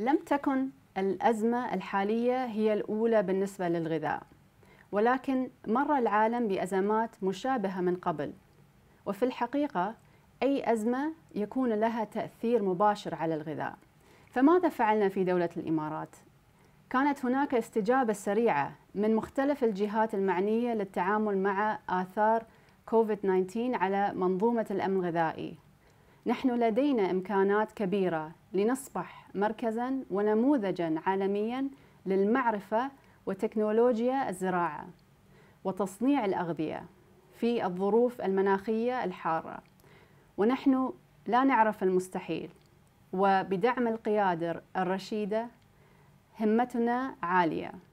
لم تكن الأزمة الحالية هي الأولى بالنسبة للغذاء ولكن مر العالم بأزمات مشابهة من قبل وفي الحقيقة أي أزمة يكون لها تأثير مباشر على الغذاء فماذا فعلنا في دولة الإمارات؟ كانت هناك استجابة سريعة من مختلف الجهات المعنية للتعامل مع آثار كوفيد-19 على منظومة الأمن الغذائي نحن لدينا إمكانات كبيرة لنصبح مركزا ونموذجا عالميا للمعرفة وتكنولوجيا الزراعة وتصنيع الأغذية في الظروف المناخية الحارة ونحن لا نعرف المستحيل وبدعم القيادة الرشيدة همتنا عالية